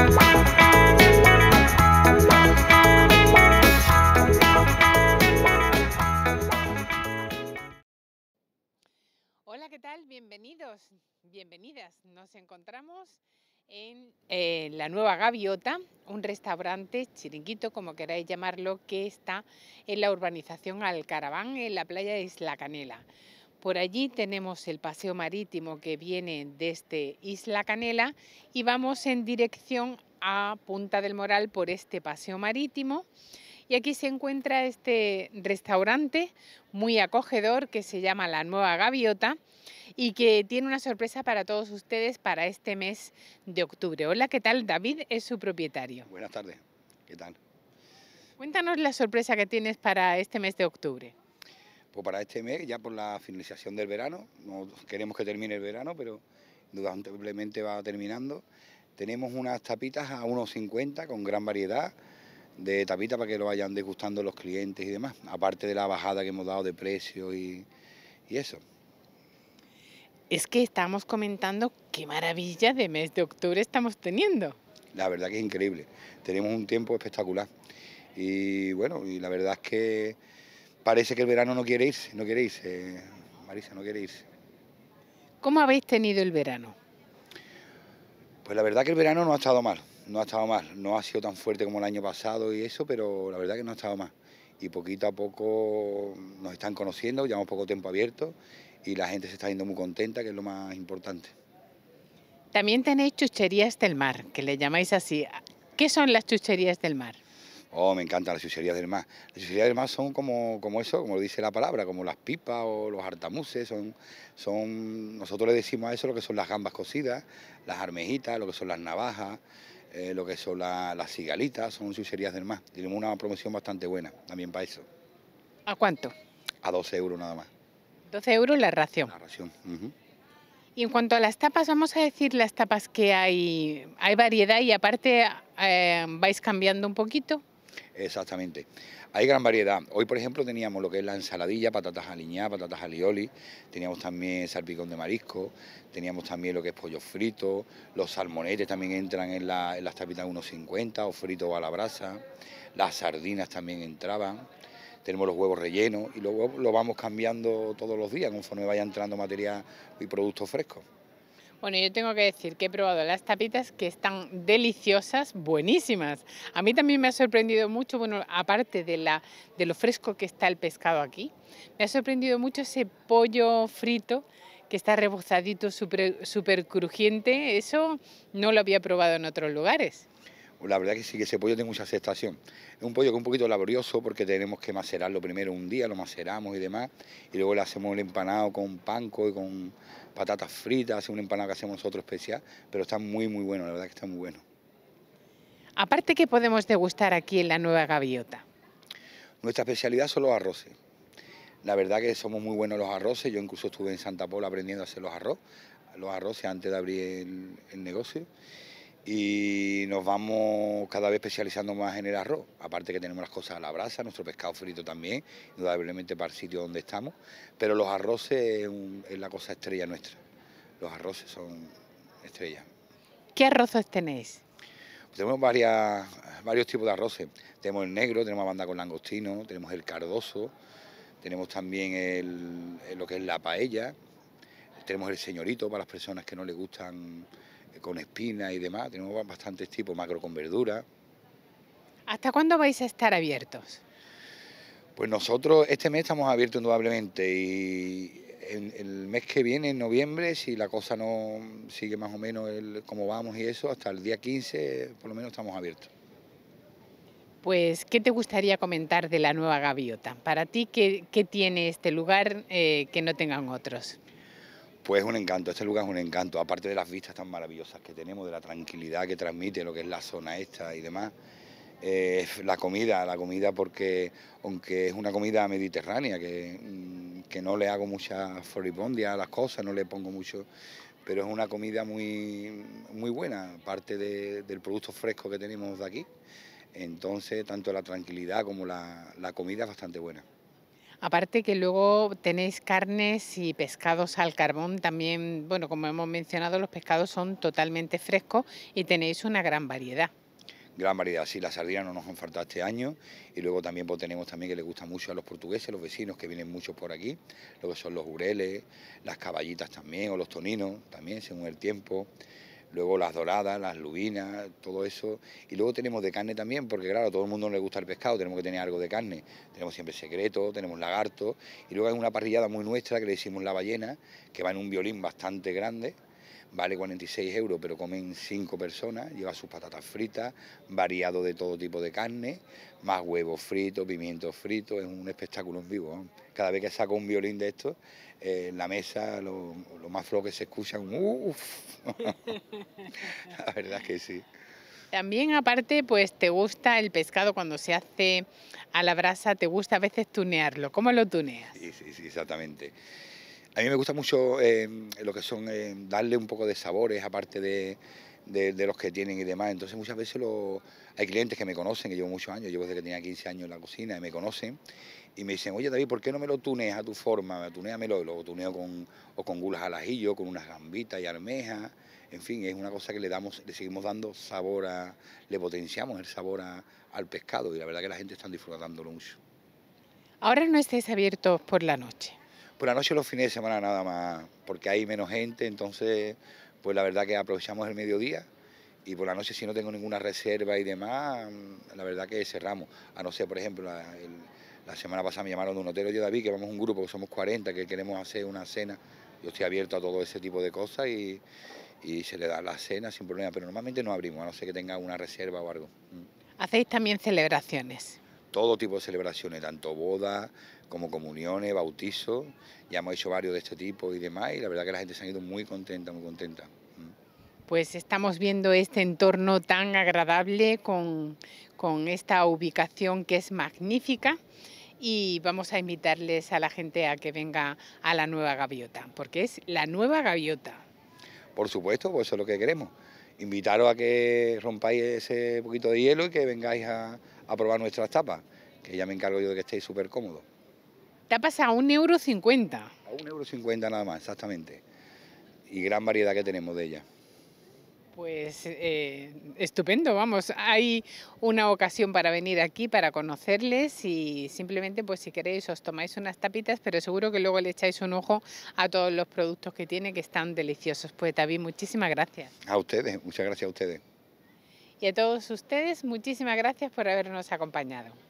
Hola, ¿qué tal? Bienvenidos, bienvenidas. Nos encontramos en eh, la Nueva Gaviota, un restaurante chiringuito, como queráis llamarlo, que está en la urbanización Alcaraván, en la playa de Isla Canela. Por allí tenemos el paseo marítimo que viene desde Isla Canela y vamos en dirección a Punta del Moral por este paseo marítimo. Y aquí se encuentra este restaurante muy acogedor que se llama La Nueva Gaviota y que tiene una sorpresa para todos ustedes para este mes de octubre. Hola, ¿qué tal? David es su propietario. Buenas tardes, ¿qué tal? Cuéntanos la sorpresa que tienes para este mes de octubre para este mes, ya por la finalización del verano, no queremos que termine el verano, pero indudablemente va terminando, tenemos unas tapitas a 1,50 con gran variedad de tapitas para que lo vayan degustando los clientes y demás, aparte de la bajada que hemos dado de precios y, y eso. Es que estamos comentando qué maravilla de mes de octubre estamos teniendo. La verdad que es increíble, tenemos un tiempo espectacular y bueno, y la verdad es que parece que el verano no queréis no queréis irse, Marisa, no queréis ¿Cómo habéis tenido el verano? Pues la verdad que el verano no ha estado mal, no ha estado mal, no ha sido tan fuerte como el año pasado y eso, pero la verdad que no ha estado mal. Y poquito a poco nos están conociendo, llevamos poco tiempo abierto y la gente se está yendo muy contenta, que es lo más importante. También tenéis chucherías del mar, que le llamáis así. ¿Qué son las chucherías del mar? Oh, me encantan las chucherías del mar. Las chucherías del mar son como, eso, como lo dice la palabra, como las pipas o los artamuses, son, son, nosotros le decimos a eso lo que son las gambas cocidas, las armejitas, lo que son las navajas, eh, lo que son las cigalitas, son sucerías del mar. Tenemos una promoción bastante buena también para eso. ¿A cuánto? A 12 euros nada más. 12 euros la ración. La ración. Y en cuanto a las tapas, vamos a decir las tapas que hay, hay variedad y aparte eh, vais cambiando un poquito. Exactamente. Hay gran variedad. Hoy, por ejemplo, teníamos lo que es la ensaladilla, patatas aliñadas, patatas alioli, teníamos también salpicón de marisco, teníamos también lo que es pollo frito, los salmonetes también entran en, las tapitas 1.50 o frito a la brasa, las sardinas también entraban tenemos los huevos rellenos y luego lo vamos cambiando todos los días conforme vaya entrando material y productos frescos. Bueno, yo tengo que decir que he probado las tapitas que están deliciosas, buenísimas. A mí también me ha sorprendido mucho, bueno, aparte de, lo fresco que está el pescado aquí, me ha sorprendido mucho ese pollo frito que está rebozadito, súper super crujiente. Eso no lo había probado en otros lugares la verdad que sí que ese pollo tiene mucha aceptación. Es un pollo que es un poquito laborioso porque tenemos que macerarlo primero un día, lo maceramos y demás, y luego le hacemos el empanado con panco y con patatas fritas, es un empanado que hacemos nosotros especial, pero está muy, muy bueno, la verdad que está muy bueno. Aparte, ¿qué podemos degustar aquí en la Nueva Gaviota? Nuestra especialidad son los arroces. La verdad que somos muy buenos los arroces, yo incluso estuve en Santa Paula aprendiendo a hacer los arroz, los arroces antes de abrir el, el negocio y nos vamos cada vez especializando más en el arroz. Aparte que tenemos las cosas a la brasa, nuestro pescado frito también, indudablemente para el sitio donde estamos, pero los arroces es, la cosa estrella nuestra. Los arroces son estrellas. ¿Qué arroces tenéis? tenemos varias, varios tipos de arroces. Tenemos el negro, tenemos la banda con langostino, tenemos el cardoso, tenemos también lo que es la paella, tenemos el señorito para las personas que no les gustan con espina y demás, tenemos bastantes tipos, macro con verdura. ¿Hasta cuándo vais a estar abiertos? Pues nosotros este mes estamos abiertos indudablemente y en, el mes que viene, en noviembre, si la cosa no sigue más o menos como vamos y eso, hasta el día 15 por lo menos estamos abiertos. Pues, ¿qué te gustaría comentar de la nueva gaviota? Para ti, ¿qué, tiene este lugar eh, que no tengan otros? pues es un encanto, este lugar es un encanto, aparte de las vistas tan maravillosas que tenemos, de la tranquilidad que transmite lo que es la zona esta y demás. Eh, la comida, la comida porque aunque es una comida mediterránea, mm, que, no le hago mucha floripondia a las cosas, no le pongo mucho, pero es una comida muy, muy buena, aparte del producto fresco que tenemos de aquí. Entonces, tanto la tranquilidad como la, la comida es bastante buena. Aparte que luego tenéis carnes y pescados al carbón, también, bueno, como hemos mencionado, los pescados son totalmente frescos y tenéis una gran variedad gran variedad. Sí, las sardinas no nos han faltado este año y luego también pues, tenemos también que le gusta mucho a los portugueses, los vecinos que vienen mucho por aquí, lo que son los ureles, las caballitas también o los toninos también según el tiempo luego las doradas, las lubinas, todo eso. Y luego tenemos de carne también, porque claro, a todo el mundo le gusta el pescado, tenemos que tener algo de carne. Tenemos siempre secreto, tenemos lagarto, y luego hay una parrillada muy nuestra que le decimos la ballena, que va en un violín bastante grande, vale 46 euros, pero comen cinco personas, lleva sus patatas fritas, variado de todo tipo de carne, más huevos fritos, pimientos fritos, es un espectáculo en vivo. Cada vez que saco un violín de esto eh, en la mesa los más flojo que se escuchan... uff, la verdad es que sí. También aparte, pues te gusta el pescado cuando se hace a la brasa, te gusta a veces tunearlo. ¿Cómo lo tuneas? sí exactamente. A mí me gusta mucho em, lo que son em, darle un poco de sabores, aparte de, los que tienen y demás. Entonces muchas veces hay clientes que me conocen, que llevo muchos años, llevo desde que tenía 15 años en la cocina, y me conocen y me dicen, oye David, ¿por qué no me lo tuneas a tu forma? Tuneamelo, lo tuneo con, o con gulas al ajillo, con unas gambitas y almejas. En fin, es una cosa que le damos, le seguimos dando sabor le potenciamos el sabor al pescado y la verdad que la gente está disfrutándolo mucho. Ahora no estés abierto por la noche. Por la noche los fines de semana nada más, porque hay menos gente, entonces pues la verdad que aprovechamos el mediodía y por la noche si no tengo ninguna reserva y demás, la verdad que cerramos. A no ser, por ejemplo, la, semana pasada me llamaron de un hotel, yo David, que vamos un grupo, que somos 40, que queremos hacer una cena. Yo estoy abierto a todo ese tipo de cosas y, y se le da la cena sin problema, pero normalmente no abrimos, a no ser que tenga una reserva o algo. Mm. ¿Hacéis también celebraciones? todo tipo de celebraciones, tanto bodas como comuniones, bautizos, ya hemos hecho varios de este tipo y demás, y la verdad que la gente se ha ido muy contenta, muy contenta. Pues estamos viendo este entorno tan agradable con, con esta ubicación que es magnífica y vamos a invitarles a la gente a que venga a la nueva gaviota, porque es la nueva gaviota. Por supuesto, pues eso es lo que queremos. Invitaros a que rompáis ese poquito de hielo y que vengáis a, a probar nuestras tapas, que ya me encargo yo de que estéis súper cómodos. Tapas a un euro cincuenta. A un euro cincuenta nada más, exactamente. Y gran variedad que tenemos de ellas. Pues eh, estupendo, vamos, hay una ocasión para venir aquí, para conocerles y simplemente pues si queréis os tomáis unas tapitas, pero seguro que luego le echáis un ojo a todos los productos que tiene que están deliciosos. Pues David, muchísimas gracias. A ustedes, muchas gracias a ustedes y a todos ustedes muchísimas gracias por habernos acompañado.